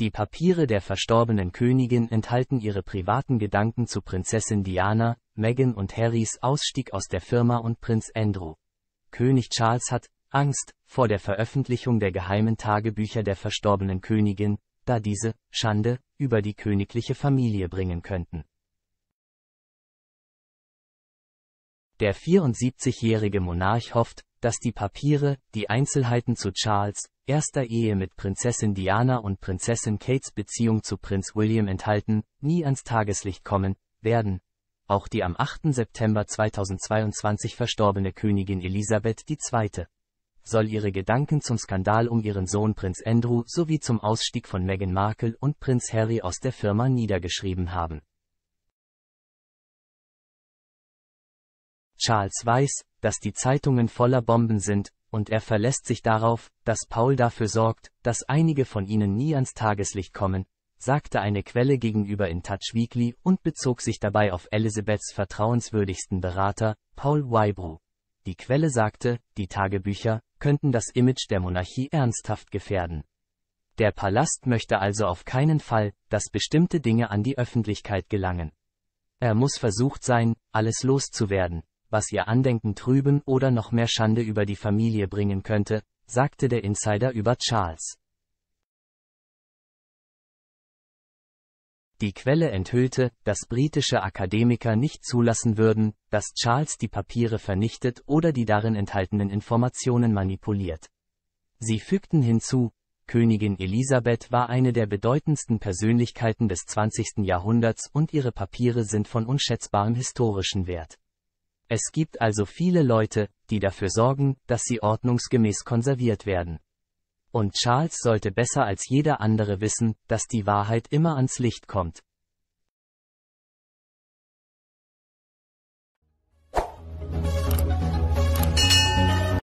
Die Papiere der verstorbenen Königin enthalten ihre privaten Gedanken zu Prinzessin Diana, Meghan und Harrys Ausstieg aus der Firma und Prinz Andrew. König Charles hat Angst vor der Veröffentlichung der geheimen Tagebücher der verstorbenen Königin, da diese Schande über die königliche Familie bringen könnten. Der 74-jährige Monarch hofft, dass die Papiere die Einzelheiten zu Charles erster Ehe mit Prinzessin Diana und Prinzessin Kates Beziehung zu Prinz William enthalten, nie ans Tageslicht kommen werden. Auch die am 8. September 2022 verstorbene Königin Elisabeth II. soll ihre Gedanken zum Skandal um ihren Sohn Prinz Andrew sowie zum Ausstieg von Meghan Markle und Prinz Harry aus der Firma niedergeschrieben haben. Charles Weiss, dass die Zeitungen voller Bomben sind, und er verlässt sich darauf, dass Paul dafür sorgt, dass einige von ihnen nie ans Tageslicht kommen, sagte eine Quelle gegenüber in Touch Weekly und bezog sich dabei auf Elisabeths vertrauenswürdigsten Berater, Paul Weibru. Die Quelle sagte, die Tagebücher könnten das Image der Monarchie ernsthaft gefährden. Der Palast möchte also auf keinen Fall, dass bestimmte Dinge an die Öffentlichkeit gelangen. Er muss versucht sein, alles loszuwerden was ihr Andenken trüben oder noch mehr Schande über die Familie bringen könnte, sagte der Insider über Charles. Die Quelle enthüllte, dass britische Akademiker nicht zulassen würden, dass Charles die Papiere vernichtet oder die darin enthaltenen Informationen manipuliert. Sie fügten hinzu, Königin Elisabeth war eine der bedeutendsten Persönlichkeiten des 20. Jahrhunderts und ihre Papiere sind von unschätzbarem historischen Wert. Es gibt also viele Leute, die dafür sorgen, dass sie ordnungsgemäß konserviert werden. Und Charles sollte besser als jeder andere wissen, dass die Wahrheit immer ans Licht kommt.